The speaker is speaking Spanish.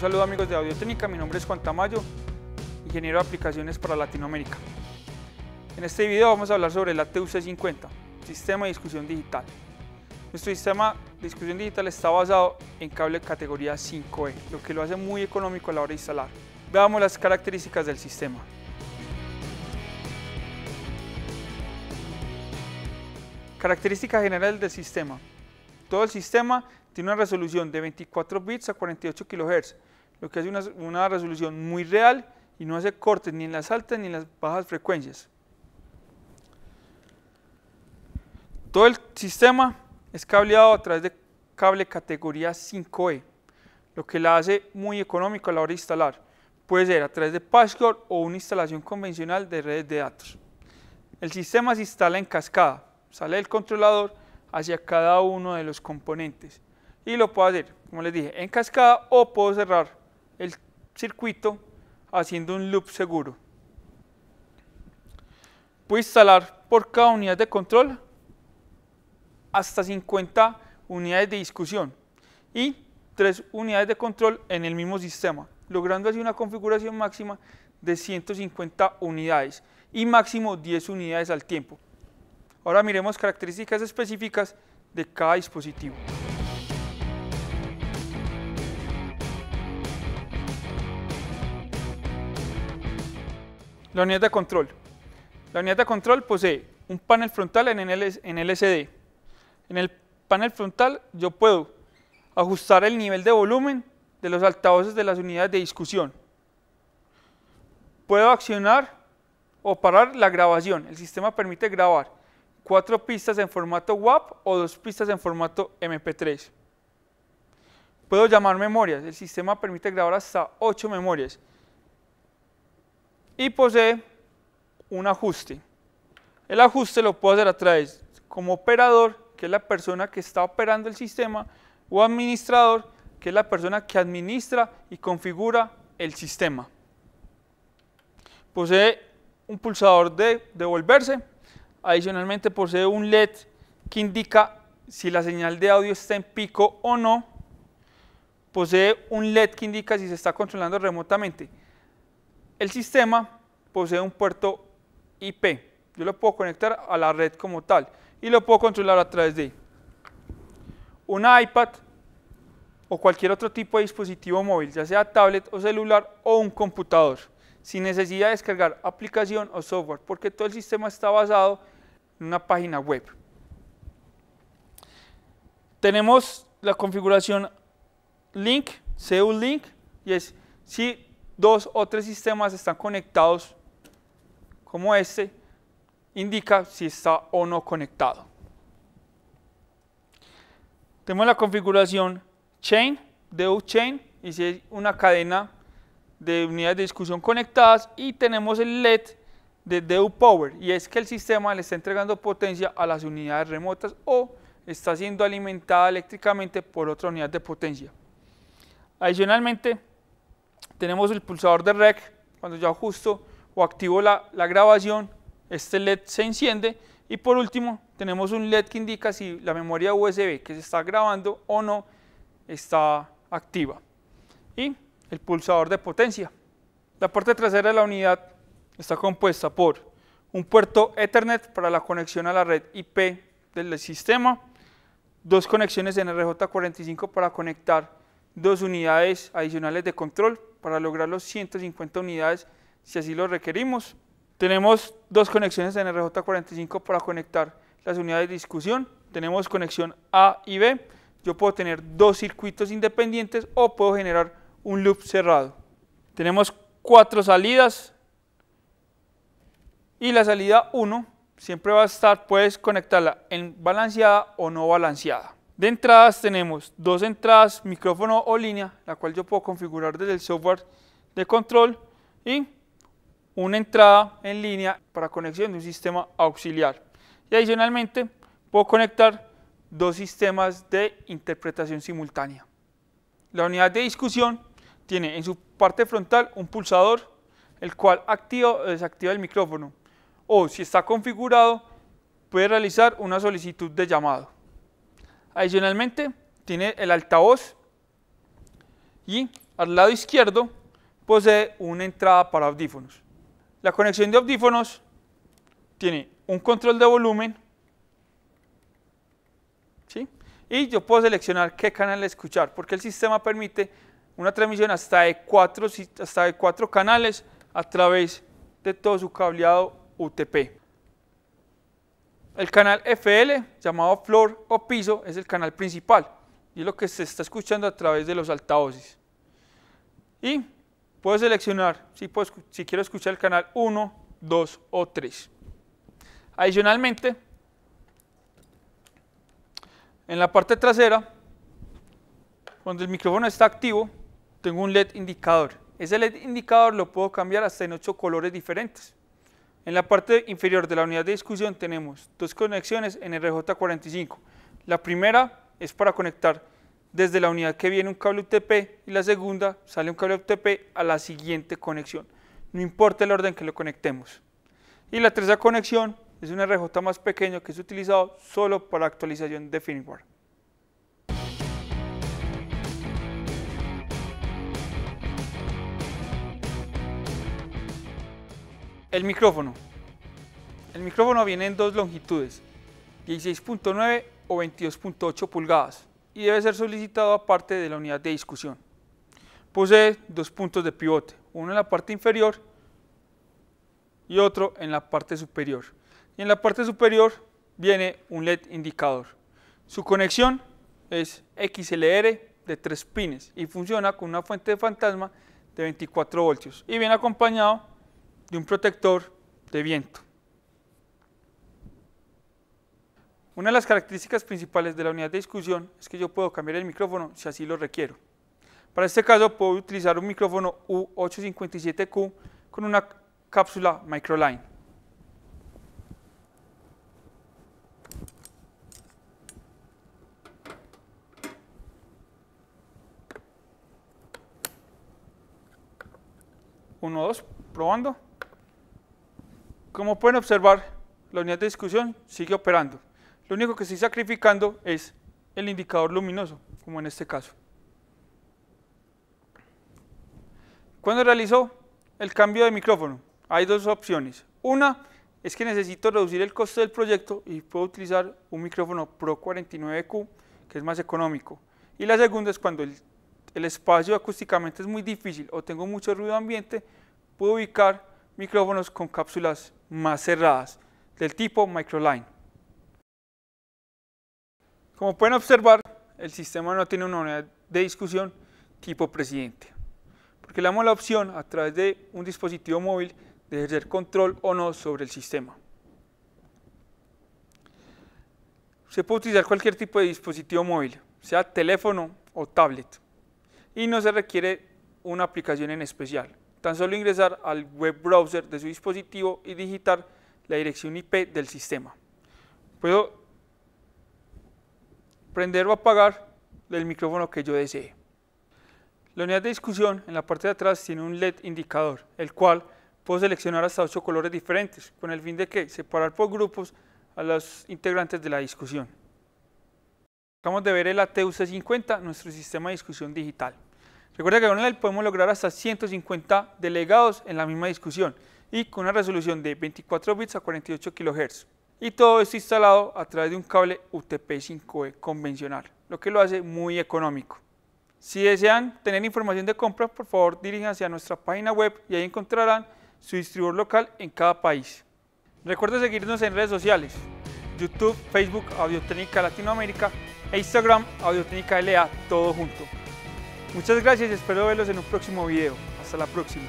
Un saludo amigos de Audiotécnica, mi nombre es Juan Tamayo, ingeniero de aplicaciones para Latinoamérica. En este video vamos a hablar sobre la TUC50, Sistema de Discusión Digital. Nuestro sistema de discusión digital está basado en cable categoría 5E, lo que lo hace muy económico a la hora de instalar. Veamos las características del sistema. Característica general del sistema. Todo el sistema tiene una resolución de 24 bits a 48 kHz lo que hace una, resolución muy real y no hace cortes ni en las altas ni en las bajas frecuencias. Todo el sistema es cableado a través de cable categoría 5E, lo que la hace muy económico a la hora de instalar. Puede ser a través de password o una instalación convencional de redes de datos. El sistema se instala en cascada, sale el controlador hacia cada uno de los componentes y lo puedo hacer, como les dije, en cascada o puedo cerrar circuito haciendo un loop seguro. Puedo instalar por cada unidad de control hasta 50 unidades de discusión y 3 unidades de control en el mismo sistema, logrando así una configuración máxima de 150 unidades y máximo 10 unidades al tiempo. Ahora miremos características específicas de cada dispositivo. La unidad de control. La unidad de control posee un panel frontal en el en LCD. En el panel frontal yo puedo ajustar el nivel de volumen de los altavoces de las unidades de discusión. Puedo accionar o parar la grabación. El sistema permite grabar cuatro pistas en formato WAP o dos pistas en formato MP3. Puedo llamar memorias. El sistema permite grabar hasta ocho memorias y posee un ajuste. El ajuste lo puedo hacer a través como operador, que es la persona que está operando el sistema, o administrador, que es la persona que administra y configura el sistema. Posee un pulsador de devolverse, adicionalmente posee un LED que indica si la señal de audio está en pico o no, posee un LED que indica si se está controlando remotamente. El sistema posee un puerto IP. Yo lo puedo conectar a la red como tal y lo puedo controlar a través de un iPad o cualquier otro tipo de dispositivo móvil, ya sea tablet o celular o un computador, sin necesidad de descargar aplicación o software, porque todo el sistema está basado en una página web. Tenemos la configuración link, CU link, y es si dos o tres sistemas están conectados como este, indica si está o no conectado. Tenemos la configuración chain, deu chain, y si hay una cadena de unidades de discusión conectadas y tenemos el LED de DU Power y es que el sistema le está entregando potencia a las unidades remotas o está siendo alimentada eléctricamente por otra unidad de potencia. Adicionalmente, tenemos el pulsador de REC, cuando yo ajusto o activo la, la grabación, este LED se enciende y por último tenemos un LED que indica si la memoria USB que se está grabando o no está activa. Y el pulsador de potencia. La parte trasera de la unidad está compuesta por un puerto Ethernet para la conexión a la red IP del sistema, dos conexiones en RJ45 para conectar dos unidades adicionales de control para lograr los 150 unidades si así lo requerimos. Tenemos dos conexiones en RJ45 para conectar las unidades de discusión. Tenemos conexión A y B. Yo puedo tener dos circuitos independientes o puedo generar un loop cerrado. Tenemos cuatro salidas y la salida 1 siempre va a estar, puedes conectarla en balanceada o no balanceada. De entradas tenemos dos entradas, micrófono o línea, la cual yo puedo configurar desde el software de control y una entrada en línea para conexión de un sistema auxiliar. Y adicionalmente puedo conectar dos sistemas de interpretación simultánea. La unidad de discusión tiene en su parte frontal un pulsador, el cual activa o desactiva el micrófono, o si está configurado, puede realizar una solicitud de llamado. Adicionalmente, tiene el altavoz y al lado izquierdo posee una entrada para audífonos. La conexión de audífonos tiene un control de volumen y yo puedo seleccionar qué canal escuchar porque el sistema permite una transmisión hasta de cuatro, hasta de cuatro canales a través de todo su cableado UTP. El canal FL, llamado flor o piso, es el canal principal y es lo que se está escuchando a través de los altavoces. Y puedo seleccionar si, si quiero escuchar el canal 1, 2 o 3. Adicionalmente, en la parte trasera, cuando el micrófono está activo, tengo un LED indicador. Ese LED indicador lo puedo cambiar hasta en 8 colores diferentes. En la parte inferior de la unidad de discusión tenemos dos conexiones en RJ45. La primera es para conectar desde la unidad que viene un cable UTP y la segunda sale un cable UTP a la siguiente conexión. No importa el orden que lo conectemos. Y la tercera conexión es un RJ más pequeño que es utilizado solo para actualización de firmware. El micrófono. El micrófono viene en dos longitudes, 16.9 o 22.8 pulgadas, y debe ser solicitado aparte de la unidad de discusión. Posee dos puntos de pivote, uno en la parte inferior y otro en la parte superior. Y en la parte superior viene un LED indicador. Su conexión es XLR de tres pines y funciona con una fuente de fantasma de 24 voltios y viene acompañado de un protector de viento. Una de las características principales de la unidad de discusión es que yo puedo cambiar el micrófono si así lo requiero. Para este caso puedo utilizar un micrófono U857Q con una cápsula Microline. Uno, dos, probando. Como pueden observar, la unidad de discusión sigue operando. Lo único que estoy sacrificando es el indicador luminoso, como en este caso. Cuando realizó el cambio de micrófono? Hay dos opciones. Una es que necesito reducir el costo del proyecto y puedo utilizar un micrófono Pro 49Q, que es más económico. Y la segunda es cuando el, el espacio acústicamente es muy difícil o tengo mucho ruido ambiente, puedo ubicar micrófonos con cápsulas más cerradas, del tipo microline. Como pueden observar, el sistema no tiene una unidad de discusión tipo presidente, porque le damos la opción a través de un dispositivo móvil de ejercer control o no sobre el sistema. Se puede utilizar cualquier tipo de dispositivo móvil, sea teléfono o tablet, y no se requiere una aplicación en especial. Tan solo ingresar al web browser de su dispositivo y digitar la dirección IP del sistema. Puedo prender o apagar el micrófono que yo desee. La unidad de discusión en la parte de atrás tiene un LED indicador, el cual puedo seleccionar hasta 8 colores diferentes, con el fin de que separar por grupos a los integrantes de la discusión. Acabamos de ver el ATUC50, nuestro sistema de discusión digital. Recuerda que con él podemos lograr hasta 150 delegados en la misma discusión y con una resolución de 24 bits a 48 kHz. Y todo esto instalado a través de un cable UTP-5E convencional, lo que lo hace muy económico. Si desean tener información de compras, por favor diríjanse a nuestra página web y ahí encontrarán su distribuidor local en cada país. Recuerda seguirnos en redes sociales, YouTube, Facebook, AudioTécnica Latinoamérica e Instagram, AudioTécnica LA, todo junto. Muchas gracias y espero verlos en un próximo video. Hasta la próxima.